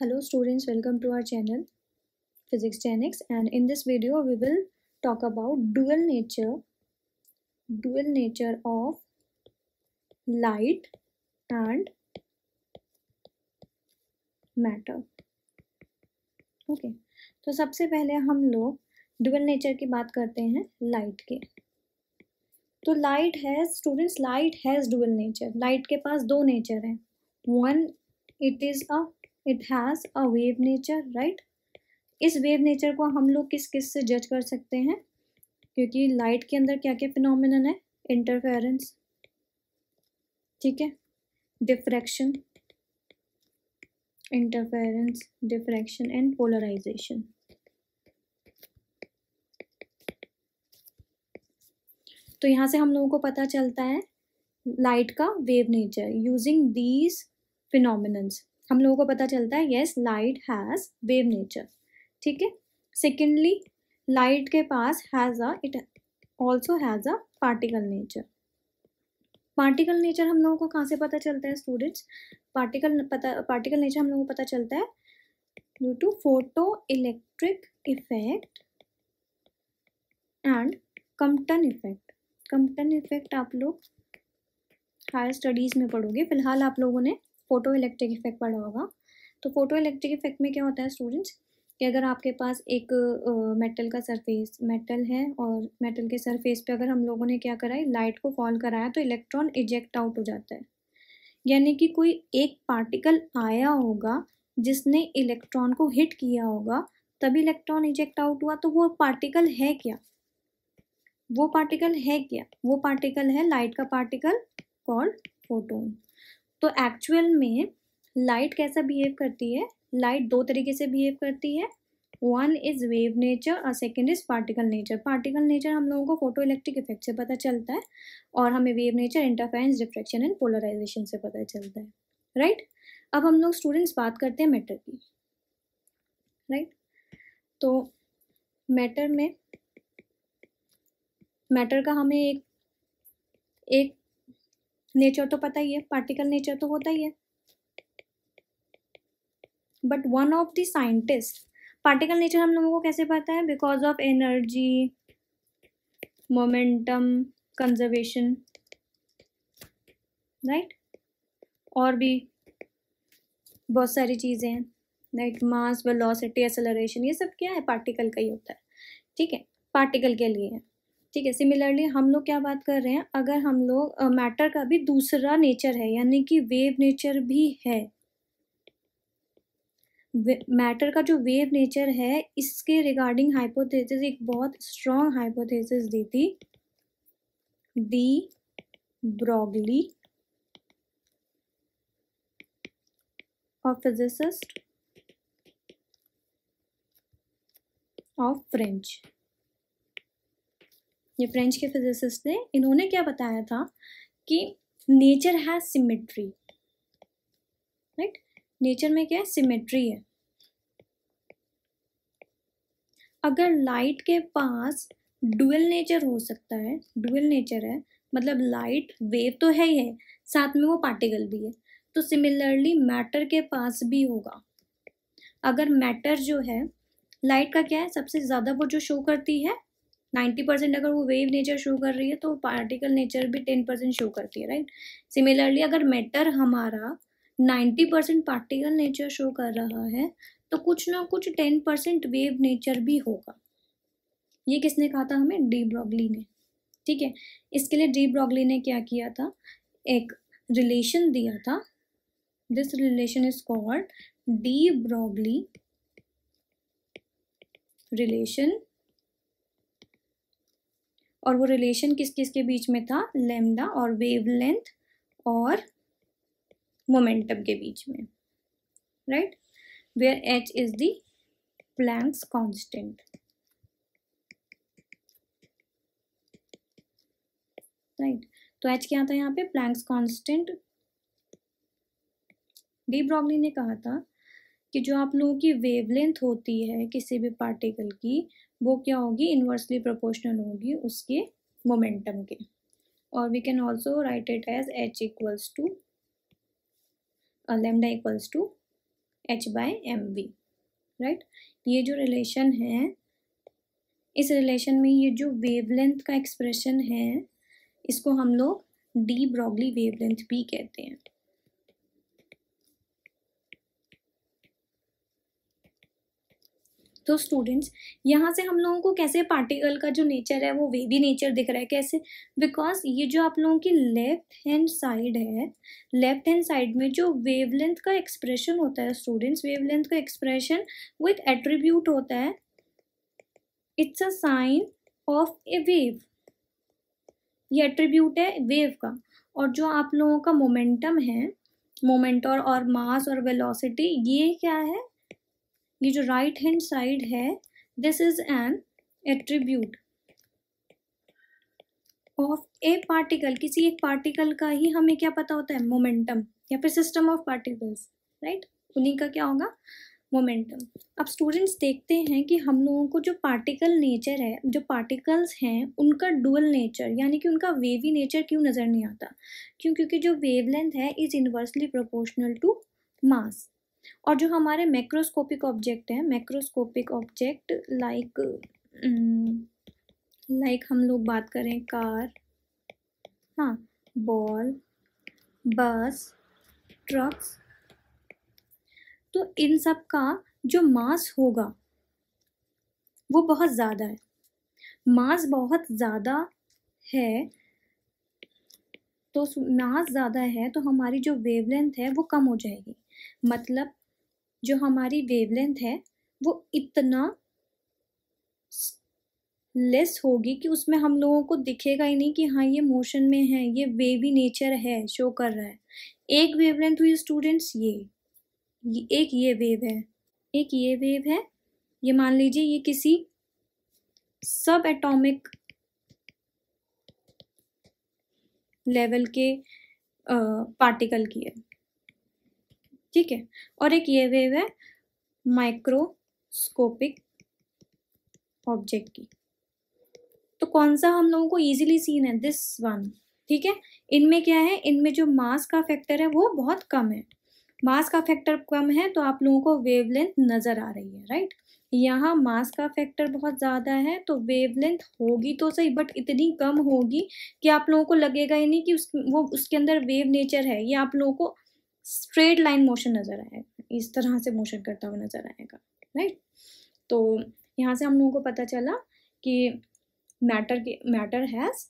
hello students welcome to our channel physics gen x and in this video we will talk about dual nature dual nature of light and matter okay तो सबसे पहले हम लोग dual nature की बात करते हैं light के तो लाइट है students light has dual nature light के पास दो नेचर हैं one it is a it has a wave nature right इस वेव नेचर को हम लोग किस किस से जज कर सकते हैं क्योंकि लाइट के अंदर क्या क्या फिनोमिन है इंटरफेरेंस ठीक है diffraction interference diffraction and polarization तो यहाँ से हम लोगों को पता चलता है लाइट का wave nature using these phenomenons हम लोगों को पता चलता है yes light has wave nature ठीक है सेकेंडली लाइट के पास has a it also has a particle nature particle nature हम लोगों को कहाँ से पता चलता है स्टूडेंट्स पार्टिकल पता पार्टिकल नेचर हम लोगों को पता चलता है due to photoelectric effect and Compton effect Compton effect आप लोग हायर स्टडीज़ में पढ़ोगे फिलहाल आप लोगों ने फोटो इलेक्ट्रिक इफेक्ट पढ़ा होगा तो फोटो इलेक्ट्रिक इफेक्ट में क्या होता है स्टूडेंट्स कि अगर आपके पास एक मेटल uh, का सरफेस मेटल है और मेटल के सरफेस पे अगर हम लोगों ने क्या कराई लाइट को फॉल कराया तो इलेक्ट्रॉन इजेक्ट आउट हो जाता है यानी कि कोई एक पार्टिकल आया होगा जिसने इलेक्ट्रॉन को हिट किया होगा तभी इलेक्ट्रॉन इजेक्ट आउट हुआ तो वो पार्टिकल है क्या वो पार्टिकल है क्या वो पार्टिकल है लाइट का पार्टिकल कॉल्ड फोटोन तो एक्चुअल में लाइट कैसा बिहेव करती है लाइट दो तरीके से बिहेव करती है वन इज़ वेव नेचर और second is particle nature particle nature हम लोगों को फोटो इलेक्ट्रिक इफेक्ट से पता चलता है और हमें wave nature interference diffraction and polarization से पता चलता है राइट right? अब हम लोग स्टूडेंट्स बात करते हैं मैटर की राइट right? तो मैटर में मैटर का हमें एक एक नेचर तो पता ही है पार्टिकल नेचर तो होता ही है but one of the scientist particle nature हम लोगों को कैसे पता है because of energy momentum conservation right और भी बहुत सारी चीज़ें हैं राइट मास वेलोसिटी एसलरेशन ये सब क्या है पार्टिकल का ही होता है ठीक है पार्टिकल के लिए है ठीक है सिमिलरली हम लोग क्या बात कर रहे हैं अगर हम लोग मैटर uh, का भी दूसरा नेचर है यानी कि वेव नेचर भी है मैटर का जो वेव नेचर है इसके रिगार्डिंग हाइपोथेसिस एक बहुत स्ट्रॉन्ग हाइपोथेसिस दी थी de Broglie of physicist of French ये फ्रेंच के फिजिसिस्ट थे इन्होंने क्या बताया था कि नेचर है सिमेट्री राइट नेचर में क्या है सिमेट्री है अगर लाइट के पास डुअल नेचर हो सकता है डुअल नेचर है मतलब लाइट वेव तो है ही है साथ में वो पार्टिकल भी है तो सिमिलरली मैटर के पास भी होगा अगर मैटर जो है लाइट का क्या है सबसे ज़्यादा वो जो शो करती है नाइन्टी परसेंट अगर वो वेव नेचर शो कर रही है तो पार्टिकल नेचर भी टेन परसेंट शो करती है राइट सिमिलरली अगर मैटर हमारा ninety percent particle nature show कर रहा है तो कुछ ना कुछ टेन परसेंट वेव नेचर भी होगा ये किसने कहा था हमें डी ब्रॉगली ने ठीक है इसके लिए डी ब्रॉगली ने क्या किया था एक रिलेशन दिया था this relation is called de Broglie relation और वो रिलेशन किस किस के बीच में था लेमडा और लेंथ और मोमेंटम के बीच में right where H is the Planck's constant right तो एच क्या था यहाँ पे प्लैंक्स कांस्टेंट डी ब्रॉगली ने कहा था कि जो आप लोगों की वेवलेंथ होती है किसी भी पार्टिकल की वो क्या होगी इन्वर्सली प्रोपोर्शनल होगी उसके मोमेंटम के और we can also write it as H equals to lambda equals to H by M V right ये जो रिलेशन है इस रिलेशन में ये जो वेवलेंथ का एक्सप्रेशन है इसको हम लोग डी ब्रॉगली वेवलेंथ भी कहते हैं तो स्टूडेंट्स यहाँ से हम लोगों को कैसे पार्टिकल का जो नेचर है वो वेवी नेचर दिख रहा है कैसे बिकॉज ये जो आप लोगों की लेफ्ट हैंड साइड है लेफ्ट हैंड साइड में जो वेवलेंथ का एक्सप्रेशन होता है स्टूडेंट्स वेवलेंथ का एक्सप्रेशन विथ एट्रीब्यूट होता है it's a sign of a wave ये एट्रीब्यूट है वेव का और जो आप लोगों का मोमेंटम है मोमेंट और मास और वेलोसिटी ये क्या है ये जो राइट हैंड साइड है this is an attribute of a particle किसी एक पार्टिकल का ही हमें क्या पता होता है मोमेंटम या फिर सिस्टम ऑफ पार्टिकल्स राइट उन्हीं का क्या होगा मोमेंटम अब स्टूडेंट्स देखते हैं कि हम लोगों को जो पार्टिकल नेचर है जो पार्टिकल्स हैं उनका डुअल नेचर यानी कि उनका वेवी नेचर क्यों नज़र नहीं आता क्यों क्योंकि जो वेवलेंथ है is inversely proportional to mass और जो हमारे मैक्रोस्कोपिक ऑब्जेक्ट हैं मैक्रोस्कोपिक ऑब्जेक्ट लाइक लाइक हम लोग बात करें कार हाँ बॉल बस ट्रक्स तो इन सब का जो मास होगा वो बहुत ज़्यादा है मास बहुत ज़्यादा है तो मास ज़्यादा है तो हमारी जो वेवलेंथ है वो कम हो जाएगी मतलब जो हमारी वेवलेंथ है वो इतना लेस होगी कि उसमें हम लोगों को दिखेगा ही नहीं कि हाँ ये मोशन में है ये वेवी नेचर है शो कर रहा है एक वेवलेंथ हुई स्टूडेंट्स ये एक ये वेव है एक ये वेव है ये मान लीजिए ये किसी सब एटॉमिक लेवल के पार्टिकल की है ठीक है और एक ये वेव है माइक्रोस्कोपिक ऑब्जेक्ट की तो कौन सा हम लोगों को इजीली सीन है दिस वन ठीक है इनमें क्या है इनमें जो मास का फैक्टर है वो बहुत कम है मास का फैक्टर कम है तो आप लोगों को वेवलेंथ नज़र आ रही है राइट यहाँ मास का फैक्टर बहुत ज़्यादा है तो वेवलेंथ होगी तो सही बट इतनी कम होगी कि आप लोगों को लगेगा ही नहीं कि उस वो उसके अंदर वेव नेचर है ये आप लोगों को स्ट्रेट लाइन मोशन नज़र आएगा इस तरह से मोशन करता हुआ नज़र आएगा राइट तो यहाँ से हम लोगों को पता चला कि मैटर के matter has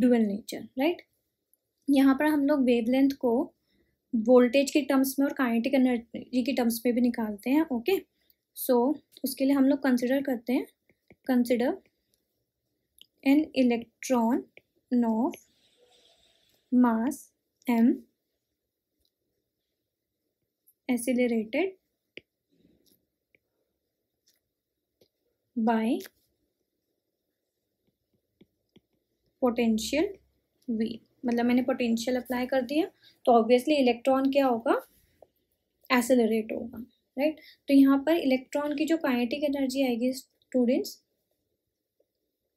dual nature right यहाँ पर हम लोग वेवलेंथ को वोल्टेज के टर्म्स में और काइनेटिक एनर्जी के टर्म्स में भी निकालते हैं ओके सो so, उसके लिए हम लोग कंसिडर करते हैं consider an electron of mass M accelerated by potential V मतलब मैंने पोटेंशियल अप्लाई कर दिया तो ऑब्वियसली इलेक्ट्रॉन क्या होगा एसेलरेट होगा राइट right? तो यहाँ पर इलेक्ट्रॉन की जो काइनेटिक एनर्जी आएगी स्टूडेंट्स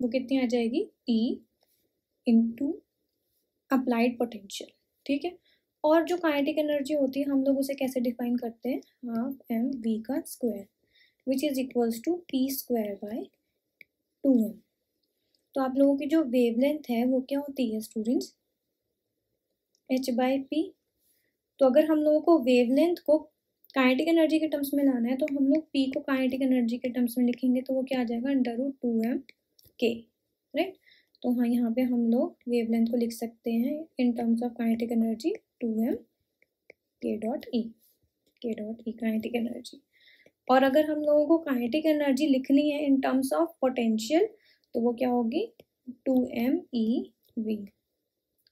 वो कितनी आ जाएगी ई इंटू अप्लाइड पोटेंशियल ठीक है और जो काइनेटिक एनर्जी होती है हम लोग उसे कैसे डिफाइन करते हैं हाफ एम वी का square which is equals to P square by two M तो आप लोगों की जो वेवलेंथ है वो क्या होती है स्टूडेंट्स एच बाय पी तो अगर हम लोगों को वेवलेंथ को काइनेटिक एनर्जी के टर्म्स में लाना है तो हम लोग पी को काइनेटिक एनर्जी के टर्म्स में लिखेंगे तो वो क्या आ जाएगा under root two M K right तो हाँ यहाँ पे हम लोग वेवलेंथ को लिख सकते हैं in terms of kinetic energy two M K dot E K dot E kinetic energy और अगर हम लोगों को काइनेटिक एनर्जी लिखनी है इन टर्म्स ऑफ पोटेंशियल तो वो क्या होगी टू एम ई वी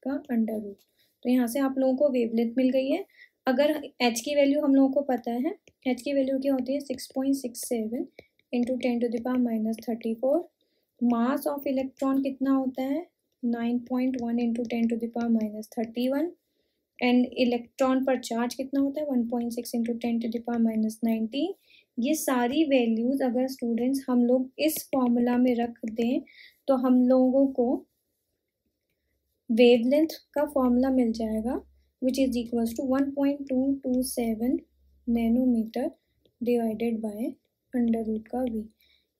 का अंडर रूट तो यहाँ से आप लोगों को वेवलेंथ मिल गई है अगर एच की वैल्यू हम लोगों को पता है एच की वैल्यू क्या होती है six point six seven into ten to the power minus thirty four mass of electron कितना होता है nine point one into ten to the power minus thirty one and electron पर चार्ज कितना होता है one point six into ten to the power minus nineteen ये सारी values अगर स्टूडेंट्स हम लोग इस फॉर्मूला में रख दें तो हम लोगों को वेवलेंथ का फॉर्मूला मिल जाएगा which is equals to one point two two seven nanometer divided by under root का वी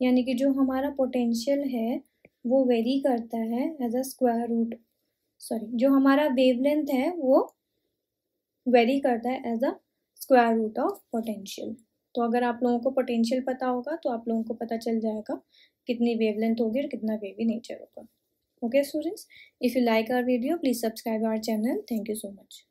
यानी कि जो हमारा पोटेंशियल है वो वेरी करता है as a square root sorry जो हमारा वेवलेंथ है वो वेरी करता है as a square root of potential तो अगर आप लोगों को पोटेंशियल पता होगा तो आप लोगों को पता चल जाएगा कितनी वेवलेंथ होगी और कितना वेवी नेचर होगा okay students if you like our video please subscribe our channel thank you so much